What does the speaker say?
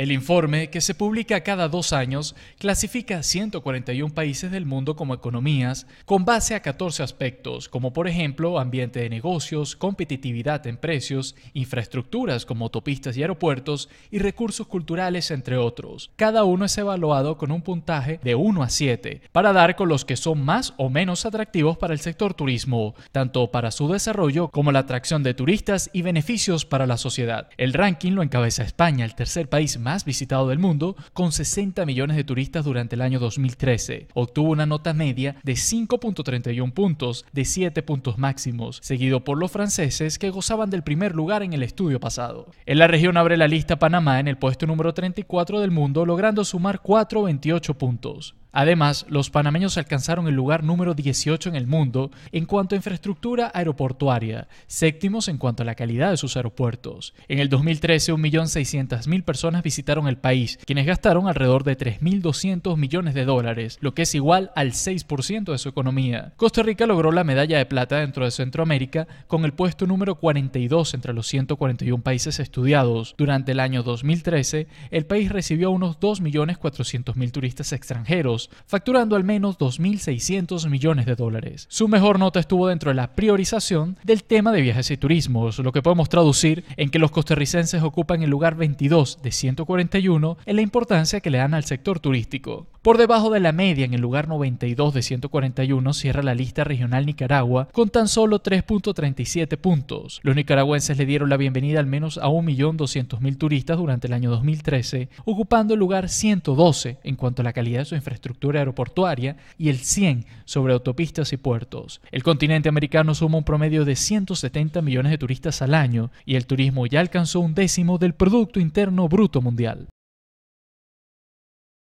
El informe, que se publica cada dos años, clasifica 141 países del mundo como economías con base a 14 aspectos, como por ejemplo ambiente de negocios, competitividad en precios, infraestructuras como autopistas y aeropuertos y recursos culturales, entre otros. Cada uno es evaluado con un puntaje de 1 a 7 para dar con los que son más o menos atractivos para el sector turismo, tanto para su desarrollo como la atracción de turistas y beneficios para la sociedad. El ranking lo encabeza España, el tercer país más visitado del mundo, con 60 millones de turistas durante el año 2013. Obtuvo una nota media de 5.31 puntos, de 7 puntos máximos, seguido por los franceses que gozaban del primer lugar en el estudio pasado. En la región abre la lista Panamá en el puesto número 34 del mundo, logrando sumar 4.28 puntos. Además, los panameños alcanzaron el lugar número 18 en el mundo en cuanto a infraestructura aeroportuaria, séptimos en cuanto a la calidad de sus aeropuertos. En el 2013, 1.600.000 personas visitaron el país, quienes gastaron alrededor de 3.200 millones de dólares, lo que es igual al 6% de su economía. Costa Rica logró la medalla de plata dentro de Centroamérica con el puesto número 42 entre los 141 países estudiados. Durante el año 2013, el país recibió a unos 2.400.000 turistas extranjeros facturando al menos 2.600 millones de dólares. Su mejor nota estuvo dentro de la priorización del tema de viajes y turismos, lo que podemos traducir en que los costarricenses ocupan el lugar 22 de 141 en la importancia que le dan al sector turístico. Por debajo de la media, en el lugar 92 de 141, cierra la lista regional Nicaragua con tan solo 3.37 puntos. Los nicaragüenses le dieron la bienvenida al menos a 1.200.000 turistas durante el año 2013, ocupando el lugar 112 en cuanto a la calidad de su infraestructura aeroportuaria y el 100 sobre autopistas y puertos. El continente americano suma un promedio de 170 millones de turistas al año y el turismo ya alcanzó un décimo del Producto Interno Bruto Mundial.